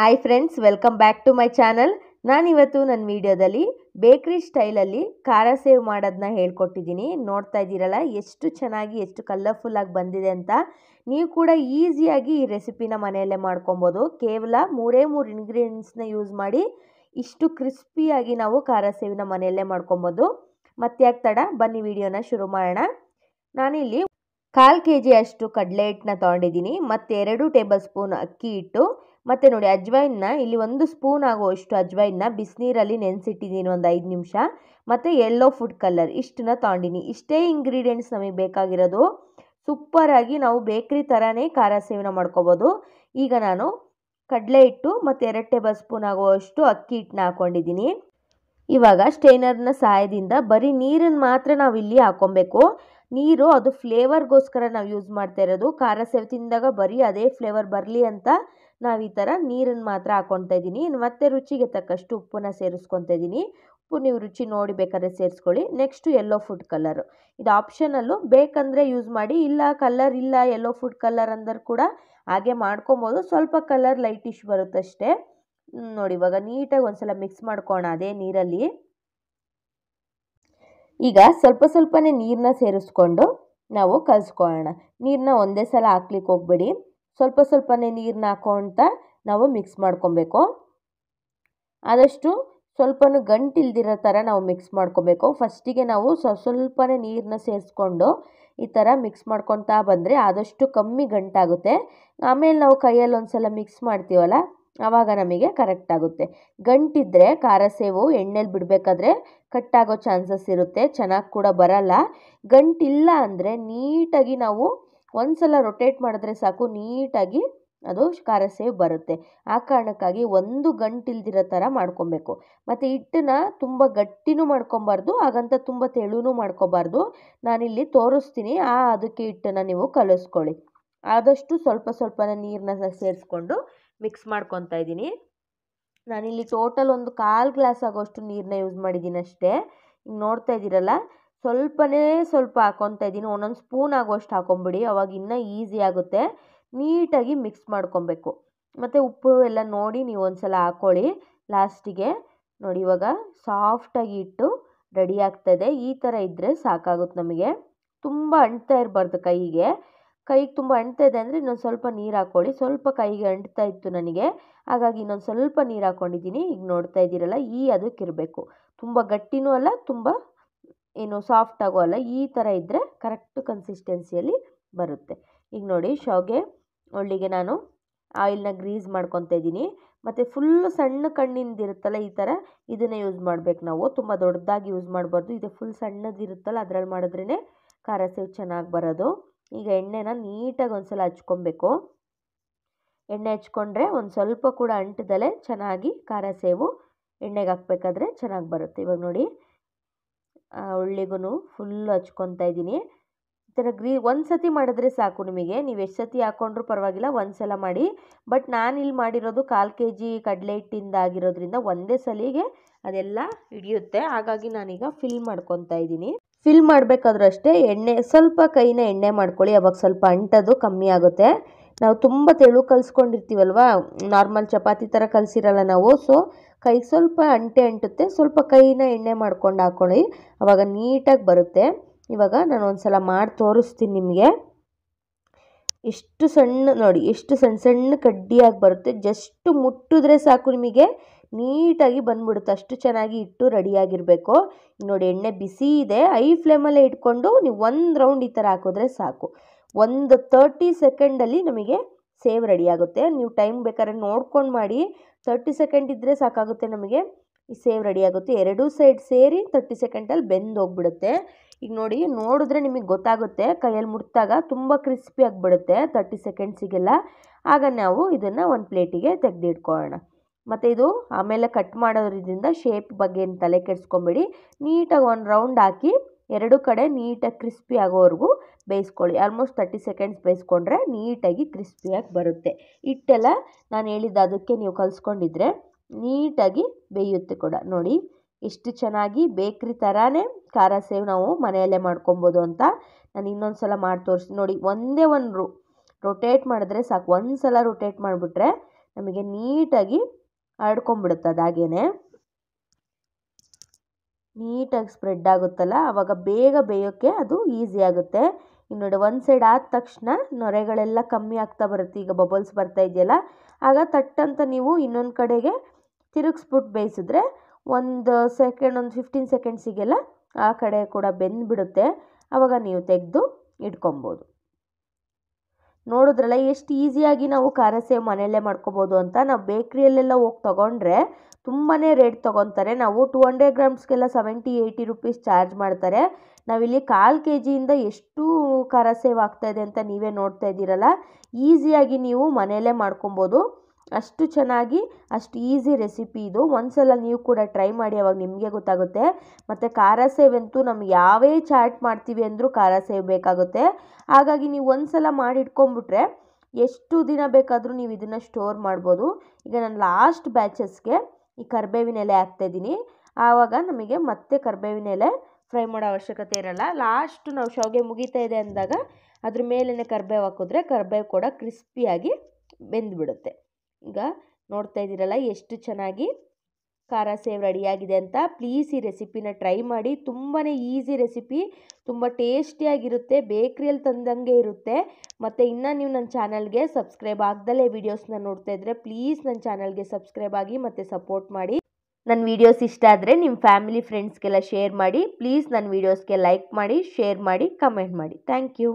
hi friends welcome back to my channel ನಾನಿವತ್ತು ನನ್ನ ವೀಡಿಯೋದಲ್ಲಿ ಬೇಕ್ರಿ ಸ್ಟೈಲಲ್ಲಿ ಖಾರ ಸೇವ್ ಮಾಡೋದನ್ನ ಹೇಳ್ಕೊಟ್ಟಿದ್ದೀನಿ ನೋಡ್ತಾ ಇದ್ದೀರಲ್ಲ ಎಷ್ಟು ಚೆನ್ನಾಗಿ ಎಷ್ಟು ಕಲರ್ಫುಲ್ಲಾಗಿ ಬಂದಿದೆ ಅಂತ ನೀವು ಕೂಡ ಈಸಿಯಾಗಿ ಈ ರೆಸಿಪಿನ ಮನೆಯಲ್ಲೇ ಮಾಡ್ಕೊಬೋದು ಕೇವಲ ಮೂರೇ ಮೂರು ಇಂಗ್ರೀಡಿಯೆಂಟ್ಸ್ನ ಯೂಸ್ ಮಾಡಿ ಇಷ್ಟು ಕ್ರಿಸ್ಪಿಯಾಗಿ ನಾವು ಖಾರ ಸೇವಿನ ಮನೆಯಲ್ಲೇ ಮಾಡ್ಕೊಬೋದು ಮತ್ತೆ ಯಾಕೆ ತಡ ಬನ್ನಿ ವಿಡಿಯೋನ ಶುರು ಮಾಡೋಣ ನಾನಿಲ್ಲಿ ಕಾಲು ಕೆ ಜಿ ಅಷ್ಟು ಕಡಲೆ ಹಿಟ್ಟನ್ನ ತೊಗೊಂಡಿದ್ದೀನಿ ಮತ್ತು ಎರಡು ಟೇಬಲ್ ಸ್ಪೂನ್ ಅಕ್ಕಿ ಹಿಟ್ಟು ಮತ್ತು ನೋಡಿ ಅಜ್ವೈನ್ನ ಇಲ್ಲಿ ಒಂದು ಸ್ಪೂನ್ ಆಗುವಷ್ಟು ಅಜ್ವೈನ್ನ ಬಿಸಿನೀರಲ್ಲಿ ನೆನೆಸಿಟ್ಟಿದ್ದೀನಿ ಒಂದು ಐದು ನಿಮಿಷ ಮತ್ತು ಯೆಲ್ಲೋ ಫುಡ್ ಕಲರ್ ಇಷ್ಟನ್ನ ತೊಗೊಂಡಿನಿ ಇಷ್ಟೇ ಇಂಗ್ರೀಡಿಯೆಂಟ್ಸ್ ನಮಗೆ ಬೇಕಾಗಿರೋದು ಸೂಪರಾಗಿ ನಾವು ಬೇಕ್ರಿ ಥರನೇ ಖಾರ ಸೇವನ ಮಾಡ್ಕೋಬೋದು ಈಗ ನಾನು ಕಡಲೆ ಹಿಟ್ಟು ಮತ್ತು ಎರಡು ಟೇಬಲ್ ಸ್ಪೂನ್ ಆಗುವಷ್ಟು ಅಕ್ಕಿ ಹಿಟ್ಟನ್ನ ಹಾಕ್ಕೊಂಡಿದ್ದೀನಿ ಇವಾಗ ಸ್ಟೇನರ್ನ ಸಹಾಯದಿಂದ ಬರೀ ನೀರನ್ನು ಮಾತ್ರ ನಾವು ಇಲ್ಲಿ ಹಾಕ್ಕೊಬೇಕು ನೀರು ಅದು ಫ್ಲೇವರ್ಗೋಸ್ಕರ ನಾವು ಯೂಸ್ ಮಾಡ್ತಾ ಇರೋದು ಖಾರ ಸೇವೆ ತಿಂದಾಗ ಬರೀ ಅದೇ ಫ್ಲೇವರ್ ಬರಲಿ ಅಂತ ನಾವು ಈ ಥರ ನೀರನ್ನು ಮಾತ್ರ ಹಾಕ್ಕೊತಾ ಇದ್ದೀನಿ ಇನ್ನು ಮತ್ತೆ ರುಚಿಗೆ ತಕ್ಕಷ್ಟು ಉಪ್ಪನ್ನ ಸೇರಿಸ್ಕೊತಾ ಇದ್ದೀನಿ ಉಪ್ಪು ನೀವು ರುಚಿ ನೋಡಿ ಬೇಕಾದ್ರೆ ಸೇರಿಸ್ಕೊಳ್ಳಿ ನೆಕ್ಸ್ಟು ಎಲ್ಲೋ ಫುಡ್ ಕಲರು ಇದು ಆಪ್ಷನಲ್ಲು ಬೇಕಂದರೆ ಯೂಸ್ ಮಾಡಿ ಇಲ್ಲ ಕಲರ್ ಇಲ್ಲ ಎಲ್ಲೋ ಫುಡ್ ಕಲರ್ ಅಂದರೆ ಕೂಡ ಹಾಗೆ ಮಾಡ್ಕೊಬೋದು ಸ್ವಲ್ಪ ಕಲರ್ ಲೈಟಿಶ್ ಬರುತ್ತಷ್ಟೇ ನೋಡಿ ಇವಾಗ ನೀಟಾಗಿ ಒಂದ್ಸಲ ಮಿಕ್ಸ್ ಮಾಡ್ಕೋಣ ಅದೇ ನೀರಲ್ಲಿ ಈಗ ಸ್ವಲ್ಪ ಸ್ವಲ್ಪನೇ ನೀರನ್ನ ಸೇರಿಸ್ಕೊಂಡು ನಾವು ಕಲಿಸ್ಕೊಳ್ಳೋಣ ನೀರನ್ನ ಒಂದೇ ಸಲ ಹಾಕ್ಲಿಕ್ಕೆ ಹೋಗ್ಬೇಡಿ ಸ್ವಲ್ಪ ಸ್ವಲ್ಪನೇ ನೀರನ್ನ ಅಂತ ನಾವು ಮಿಕ್ಸ್ ಮಾಡ್ಕೊಬೇಕು ಆದಷ್ಟು ಸ್ವಲ್ಪ ಗಂಟಿಲ್ದಿರೋ ಥರ ನಾವು ಮಿಕ್ಸ್ ಮಾಡ್ಕೋಬೇಕು ಫಸ್ಟಿಗೆ ನಾವು ಸ್ವಲ್ಪನೇ ನೀರನ್ನ ಸೇರಿಸ್ಕೊಂಡು ಈ ಥರ ಮಿಕ್ಸ್ ಮಾಡ್ಕೊತಾ ಬಂದರೆ ಆದಷ್ಟು ಕಮ್ಮಿ ಗಂಟಾಗುತ್ತೆ ಆಮೇಲೆ ನಾವು ಕೈಯಲ್ಲಿ ಒಂದು ಸಲ ಮಿಕ್ಸ್ ಮಾಡ್ತೀವಲ್ಲ ಆವಾಗ ನಮಗೆ ಕರೆಕ್ಟ್ ಆಗುತ್ತೆ ಗಂಟಿದ್ರೆ ಖಾರ ಸೇವು ಎಣ್ಣೆಲಿ ಬಿಡಬೇಕಾದ್ರೆ ಕಟ್ಟಾಗೋ ಚಾನ್ಸಸ್ ಇರುತ್ತೆ ಚೆನ್ನಾಗಿ ಕೂಡ ಬರಲ್ಲ ಗಂಟಿಲ್ಲ ಅಂದರೆ ನೀಟಾಗಿ ನಾವು ಒಂದ್ಸಲ ರೊಟೇಟ್ ಮಾಡಿದ್ರೆ ಸಾಕು ನೀಟಾಗಿ ಅದು ಖಾರ ಸೇವ್ ಬರುತ್ತೆ ಆ ಕಾರಣಕ್ಕಾಗಿ ಒಂದು ಗಂಟಿಲ್ದಿರೋ ಥರ ಮಾಡ್ಕೊಬೇಕು ಮತ್ತು ಹಿಟ್ಟನ್ನ ತುಂಬ ಗಟ್ಟಿನೂ ಮಾಡ್ಕೊಬಾರ್ದು ಹಾಗಂತ ತುಂಬ ತೆಳುನೂ ಮಾಡ್ಕೋಬಾರ್ದು ನಾನಿಲ್ಲಿ ತೋರಿಸ್ತೀನಿ ಆ ಅದಕ್ಕೆ ಹಿಟ್ಟನ್ನು ನೀವು ಕಲಿಸ್ಕೊಳ್ಳಿ ಆದಷ್ಟು ಸ್ವಲ್ಪ ಸ್ವಲ್ಪನೇ ನೀರನ್ನ ಸೇರಿಸ್ಕೊಂಡು ಮಿಕ್ಸ್ ಮಾಡ್ಕೊತಾ ಇದ್ದೀನಿ ನಾನಿಲ್ಲಿ ಟೋಟಲ್ ಒಂದು ಕಾಲು ಗ್ಲಾಸ್ ಆಗೋಷ್ಟು ನೀರನ್ನ ಯೂಸ್ ಮಾಡಿದ್ದೀನಿ ಅಷ್ಟೇ ನೋಡ್ತಾ ಇದ್ದೀರಲ್ಲ ಸ್ವಲ್ಪನೇ ಸ್ವಲ್ಪ ಹಾಕೊತಾ ಇದ್ದೀನಿ ಒಂದೊಂದು ಸ್ಪೂನ್ ಆಗುವಷ್ಟು ಹಾಕೊಂಬಿಡಿ ಅವಾಗ ಇನ್ನೂ ಈಸಿ ಆಗುತ್ತೆ ನೀಟಾಗಿ ಮಿಕ್ಸ್ ಮಾಡ್ಕೊಬೇಕು ಮತ್ತು ಉಪ್ಪು ಎಲ್ಲ ನೋಡಿ ನೀವು ಒಂದು ಸಲ ಹಾಕ್ಕೊಳ್ಳಿ ಲಾಸ್ಟಿಗೆ ನೋಡಿ ಇವಾಗ ಸಾಫ್ಟಾಗಿ ಇಟ್ಟು ರೆಡಿ ಆಗ್ತದೆ ಈ ಥರ ಇದ್ದರೆ ಸಾಕಾಗುತ್ತೆ ನಮಗೆ ತುಂಬ ಅಂಟ್ತಾ ಇರಬಾರ್ದು ಕೈಗೆ ಕೈಗೆ ತುಂಬ ಅಂಟ್ತಾ ಇದೆ ಅಂದರೆ ಇನ್ನೊಂದು ಸ್ವಲ್ಪ ನೀರು ಹಾಕ್ಕೊಳ್ಳಿ ಸ್ವಲ್ಪ ಕೈಗೆ ಅಂಟ್ತಾ ಇತ್ತು ನನಗೆ ಹಾಗಾಗಿ ಇನ್ನೊಂದು ಸ್ವಲ್ಪ ನೀರು ಹಾಕ್ಕೊಂಡಿದ್ದೀನಿ ಈಗ ನೋಡ್ತಾ ಇದ್ದೀರಲ್ಲ ಈ ಅದಕ್ಕಿರಬೇಕು ತುಂಬ ಗಟ್ಟಿನೂ ಅಲ್ಲ ತುಂಬ ಏನು ಸಾಫ್ಟ್ ಆಗೋ ಅಲ್ಲ ಈ ಥರ ಇದ್ದರೆ ಕರೆಕ್ಟ್ ಕನ್ಸಿಸ್ಟೆನ್ಸಿಯಲ್ಲಿ ಬರುತ್ತೆ ಈಗ ನೋಡಿ ಶಾವ್ಗೆ ಒಳ್ಳಿಗೆ ನಾನು ಆಯಿಲ್ನ ಗ್ರೀಸ್ ಮಾಡ್ಕೊತ ಇದ್ದೀನಿ ಮತ್ತು ಫುಲ್ ಸಣ್ಣ ಕಣ್ಣಿಂದಿರುತ್ತಲ್ಲ ಇರುತ್ತಲ್ಲ ಈ ಥರ ಇದನ್ನೇ ಯೂಸ್ ಮಾಡಬೇಕು ನಾವು ತುಂಬ ದೊಡ್ಡದಾಗಿ ಯೂಸ್ ಮಾಡಬಾರ್ದು ಇದು ಫುಲ್ ಸಣ್ಣದಿರುತ್ತಲ್ಲ ಅದರಲ್ಲಿ ಅದ್ರಲ್ಲಿ ಮಾಡಿದ್ರೇ ಖಾರ ಸೇವ್ ಚೆನ್ನಾಗಿ ಬರೋದು ಈಗ ಎಣ್ಣೆನ ನೀಟಾಗಿ ಒಂದು ಸಲ ಹಚ್ಕೊಬೇಕು ಎಣ್ಣೆ ಹಚ್ಕೊಂಡ್ರೆ ಒಂದು ಸ್ವಲ್ಪ ಕೂಡ ಅಂಟದಲ್ಲೇ ಚೆನ್ನಾಗಿ ಖಾರ ಸೇವು ಎಣ್ಣೆಗೆ ಹಾಕ್ಬೇಕಾದ್ರೆ ಚೆನ್ನಾಗಿ ಬರುತ್ತೆ ಇವಾಗ ನೋಡಿ ಒಳ್ಳೆಗೂ ಫುಲ್ ಹಚ್ಕೊತಾ ಇದ್ದೀನಿ ಈ ಥರ ಗ್ರೀ ಒಂದು ಸತಿ ಮಾಡಿದ್ರೆ ಸಾಕು ನಿಮಗೆ ನೀವು ಎಷ್ಟು ಸತಿ ಹಾಕ್ಕೊಂಡ್ರೂ ಪರವಾಗಿಲ್ಲ ಒಂದು ಸಲ ಮಾಡಿ ಬಟ್ ನಾನು ಇಲ್ಲಿ ಮಾಡಿರೋದು ಕಾಲು ಕೆ ಜಿ ಕಡಲೆ ಹಿಟ್ಟಿಂದ ಆಗಿರೋದ್ರಿಂದ ಒಂದೇ ಸಲಿಗೆ ಅದೆಲ್ಲ ಹಿಡಿಯುತ್ತೆ ಹಾಗಾಗಿ ನಾನೀಗ ಫಿಲ್ ಮಾಡ್ಕೊತಾ ಇದ್ದೀನಿ ಫಿಲ್ ಮಾಡಬೇಕಾದ್ರೂ ಅಷ್ಟೇ ಎಣ್ಣೆ ಸ್ವಲ್ಪ ಕೈನ ಎಣ್ಣೆ ಮಾಡ್ಕೊಳ್ಳಿ ಅವಾಗ ಸ್ವಲ್ಪ ಅಂಟೋದು ಕಮ್ಮಿ ಆಗುತ್ತೆ ನಾವು ತುಂಬ ತೆಳು ಕಲಿಸ್ಕೊಂಡಿರ್ತೀವಲ್ವ ನಾರ್ಮಲ್ ಚಪಾತಿ ಥರ ಕಲಿಸಿರಲ್ಲ ನಾವು ಸೊ ಕೈ ಸ್ವಲ್ಪ ಅಂಟೆ ಅಂಟುತ್ತೆ ಸ್ವಲ್ಪ ಕೈನ ಎಣ್ಣೆ ಮಾಡ್ಕೊಂಡು ಹಾಕೊಳ್ಳಿ ಅವಾಗ ನೀಟಾಗಿ ಬರುತ್ತೆ ಇವಾಗ ನಾನು ಒಂದು ಸಲ ಮಾಡಿ ತೋರಿಸ್ತೀನಿ ನಿಮಗೆ ಎಷ್ಟು ಸಣ್ಣ ನೋಡಿ ಎಷ್ಟು ಸಣ್ಣ ಸಣ್ಣ ಕಡ್ಡಿಯಾಗಿ ಬರುತ್ತೆ ಜಸ್ಟ್ ಮುಟ್ಟಿದ್ರೆ ಸಾಕು ನಿಮಗೆ ನೀಟಾಗಿ ಬಂದ್ಬಿಡುತ್ತೆ ಅಷ್ಟು ಚೆನ್ನಾಗಿ ಇಟ್ಟು ರೆಡಿಯಾಗಿರಬೇಕು ನೋಡಿ ಎಣ್ಣೆ ಬಿಸಿ ಇದೆ ಐ ಫ್ಲೇಮಲ್ಲೇ ಇಟ್ಕೊಂಡು ನೀವು ಒಂದು ರೌಂಡ್ ಈ ಥರ ಹಾಕಿದ್ರೆ ಸಾಕು ಒಂದು ತರ್ಟಿ ಸೆಕೆಂಡಲ್ಲಿ ನಮಗೆ ಸೇವ್ ರೆಡಿ ಆಗುತ್ತೆ ನೀವು ಟೈಮ್ ಬೇಕಾದ್ರೆ ನೋಡ್ಕೊಂಡು ಮಾಡಿ ತರ್ಟಿ ಸೆಕೆಂಡ್ ಇದ್ದರೆ ಸಾಕಾಗುತ್ತೆ ನಮಗೆ ಈ ಸೇವ್ ರೆಡಿ ಆಗುತ್ತೆ ಎರಡೂ ಸೈಡ್ ಸೇರಿ ತರ್ಟಿ ಸೆಕೆಂಡಲ್ಲಿ ಬೆಂದು ಹೋಗ್ಬಿಡುತ್ತೆ ಈಗ ನೋಡಿ ನೋಡಿದ್ರೆ ನಿಮಗೆ ಗೊತ್ತಾಗುತ್ತೆ ಕೈಯಲ್ಲಿ ಮುಟ್ಟಿದಾಗ ತುಂಬ ಕ್ರಿಸ್ಪಿ ಆಗಿಬಿಡುತ್ತೆ ತರ್ಟಿ ಸೆಕೆಂಡ್ಸಿಗೆಲ್ಲ ಆಗ ನಾವು ಇದನ್ನು ಒಂದು ಪ್ಲೇಟಿಗೆ ತೆಗೆದಿಟ್ಕೊಳ್ಳೋಣ ಮತ್ತು ಇದು ಆಮೇಲೆ ಕಟ್ ಮಾಡೋದ್ರಿಂದ ಶೇಪ್ ಬಗ್ಗೆ ತಲೆ ಕೆಡಿಸ್ಕೊಂಬಿಡಿ ನೀಟಾಗಿ ಒಂದು ರೌಂಡ್ ಹಾಕಿ ಎರಡು ಕಡೆ ನೀಟಾಗಿ ಕ್ರಿಸ್ಪಿ ಆಗೋವರೆಗೂ ಬೇಯಿಸ್ಕೊಳ್ಳಿ ಆಲ್ಮೋಸ್ಟ್ ತರ್ಟಿ ಸೆಕೆಂಡ್ಸ್ ಬೇಯಿಸ್ಕೊಂಡ್ರೆ ನೀಟಾಗಿ ಕ್ರಿಸ್ಪಿಯಾಗಿ ಬರುತ್ತೆ ಹಿಟ್ಟೆಲ್ಲ ನಾನು ಹೇಳಿದ ಅದಕ್ಕೆ ನೀವು ಕಲಿಸ್ಕೊಂಡಿದ್ರೆ ನೀಟಾಗಿ ಬೇಯುತ್ತೆ ಕೂಡ ನೋಡಿ ಎಷ್ಟು ಚೆನ್ನಾಗಿ ಬೇಕ್ರಿ ಥರನೇ ಖಾರ ಸೇವ್ ನಾವು ಮನೆಯಲ್ಲೇ ಮಾಡ್ಕೊಬೋದು ಅಂತ ನಾನು ಇನ್ನೊಂದು ಸಲ ಮಾಡಿ ತೋರಿಸಿ ನೋಡಿ ಒಂದೇ ಒಂದು ರೊಟೇಟ್ ಮಾಡಿದ್ರೆ ಸಾಕು ಒಂದು ಸಲ ರೊಟೇಟ್ ಮಾಡಿಬಿಟ್ರೆ ನಮಗೆ ನೀಟಾಗಿ ಹರಡ್ಕೊಂಬಿಡುತ್ತೆ ಅದಾಗೇ ನೀಟಾಗಿ ಸ್ಪ್ರೆಡ್ ಆಗುತ್ತಲ್ಲ ಆವಾಗ ಬೇಗ ಬೇಯೋಕ್ಕೆ ಅದು ಈಸಿ ಆಗುತ್ತೆ ಈಗ ನೋಡಿ ಒಂದು ಸೈಡ್ ಆದ ತಕ್ಷಣ ನೊರೆಗಳೆಲ್ಲ ಕಮ್ಮಿ ಆಗ್ತಾ ಬರುತ್ತೆ ಈಗ ಬಬಲ್ಸ್ ಬರ್ತಾ ಇದೆಯಲ್ಲ ಆಗ ತಟ್ಟಂತ ನೀವು ಇನ್ನೊಂದು ಕಡೆಗೆ ತಿರುಗಿಸ್ಬಿಟ್ಟು ಬೇಯಿಸಿದ್ರೆ ಒಂದು ಸೆಕೆಂಡ್ ಒಂದು ಫಿಫ್ಟೀನ್ ಸೆಕೆಂಡ್ಸಿಗೆಲ್ಲ ಆ ಕಡೆ ಕೂಡ ಬೆಂದ್ಬಿಡುತ್ತೆ ಆವಾಗ ನೀವು ತೆಗೆದು ಇಟ್ಕೊಬೋದು ನೋಡಿದ್ರಲ್ಲ ಎಷ್ಟು ಈಸಿಯಾಗಿ ನಾವು ಖಾರ ಸೇವ್ ಮನೆಯಲ್ಲೇ ಮಾಡ್ಕೋಬೋದು ಅಂತ ನಾವು ಬೇಕ್ರಿಯಲ್ಲೆಲ್ಲ ಹೋಗಿ ತೊಗೊಂಡ್ರೆ ತುಂಬಾ ರೇಟ್ ತೊಗೊತಾರೆ ನಾವು ಟೂ ಹಂಡ್ರೆಡ್ ಗ್ರಾಮ್ಸ್ಗೆಲ್ಲ ಸೆವೆಂಟಿ ಏಯ್ಟಿ ರುಪೀಸ್ ಚಾರ್ಜ್ ಮಾಡ್ತಾರೆ ನಾವಿಲ್ಲಿ ಕಾಲು ಕೆ ಜಿಯಿಂದ ಎಷ್ಟು ಖಾರ ಸೇವ್ ಆಗ್ತಾಯಿದೆ ಅಂತ ನೀವೇ ನೋಡ್ತಾ ಇದ್ದೀರಲ್ಲ ಈಸಿಯಾಗಿ ನೀವು ಮನೆಯಲ್ಲೇ ಮಾಡ್ಕೊಬೋದು ಅಷ್ಟು ಚೆನ್ನಾಗಿ ಅಷ್ಟು ಈಸಿ ರೆಸಿಪಿ ಇದು ಒಂದು ಸಲ ನೀವು ಕೂಡ ಟ್ರೈ ಮಾಡಿ ಅವಾಗ ನಿಮಗೆ ಗೊತ್ತಾಗುತ್ತೆ ಮತ್ತು ಖಾರ ಸೇವಂತೂ ನಮ್ಗೆ ಯಾವೇ ಚಾಟ್ ಮಾಡ್ತೀವಿ ಅಂದರೂ ಖಾರ ಸೇವೆ ಬೇಕಾಗುತ್ತೆ ಹಾಗಾಗಿ ನೀವು ಒಂದು ಸಲ ಮಾಡಿಟ್ಕೊಂಡ್ಬಿಟ್ರೆ ಎಷ್ಟು ದಿನ ಬೇಕಾದರೂ ನೀವು ಇದನ್ನು ಸ್ಟೋರ್ ಮಾಡ್ಬೋದು ಈಗ ನಾನು ಲಾಸ್ಟ್ ಬ್ಯಾಚಸ್ಗೆ ಈ ಕರ್ಬೇವಿನ ಎಲೆ ಹಾಕ್ತಾಯಿದ್ದೀನಿ ಆವಾಗ ನಮಗೆ ಮತ್ತೆ ಕರ್ಬೇವಿನ ಎಲೆ ಫ್ರೈ ಮಾಡೋ ಅವಶ್ಯಕತೆ ಇರಲ್ಲ ಲಾಸ್ಟ್ ನಾವು ಶಾವಿಗೆ ಮುಗಿತಾ ಇದೆ ಅಂದಾಗ ಅದ್ರ ಮೇಲೇ ಕರ್ಬೇವು ಹಾಕಿದ್ರೆ ಕರ್ಬೇವು ಕೂಡ ಕ್ರಿಸ್ಪಿಯಾಗಿ ಬೆಂದ್ಬಿಡುತ್ತೆ ಈಗ ನೋಡ್ತಾ ಇದ್ದೀರಲ್ಲ ಎಷ್ಟು ಚೆನ್ನಾಗಿ ಖಾರ ಸೇವ್ ರೆಡಿಯಾಗಿದೆ ಅಂತ ಪ್ಲೀಸ್ ಈ ರೆಸಿಪಿನ ಟ್ರೈ ಮಾಡಿ ತುಂಬಾ ಈಸಿ ರೆಸಿಪಿ ತುಂಬ ಟೇಸ್ಟಿಯಾಗಿರುತ್ತೆ ಬೇಕ್ರಿಯಲ್ಲಿ ತಂದಂಗೆ ಇರುತ್ತೆ ಮತ್ತು ಇನ್ನೂ ನೀವು ನನ್ನ ಚಾನಲ್ಗೆ ಸಬ್ಸ್ಕ್ರೈಬ್ ಆಗ್ದಲೇ ವೀಡಿಯೋಸ್ನ ನೋಡ್ತಾ ಇದ್ದರೆ ಪ್ಲೀಸ್ ನನ್ನ ಚಾನಲ್ಗೆ ಸಬ್ಸ್ಕ್ರೈಬ್ ಆಗಿ ಮತ್ತು ಸಪೋರ್ಟ್ ಮಾಡಿ ನನ್ನ ವೀಡಿಯೋಸ್ ಇಷ್ಟ ಆದರೆ ನಿಮ್ಮ ಫ್ಯಾಮಿಲಿ ಫ್ರೆಂಡ್ಸ್ಗೆಲ್ಲ ಶೇರ್ ಮಾಡಿ ಪ್ಲೀಸ್ ನನ್ನ ವೀಡಿಯೋಸ್ಗೆ ಲೈಕ್ ಮಾಡಿ ಶೇರ್ ಮಾಡಿ ಕಮೆಂಟ್ ಮಾಡಿ ಥ್ಯಾಂಕ್ ಯು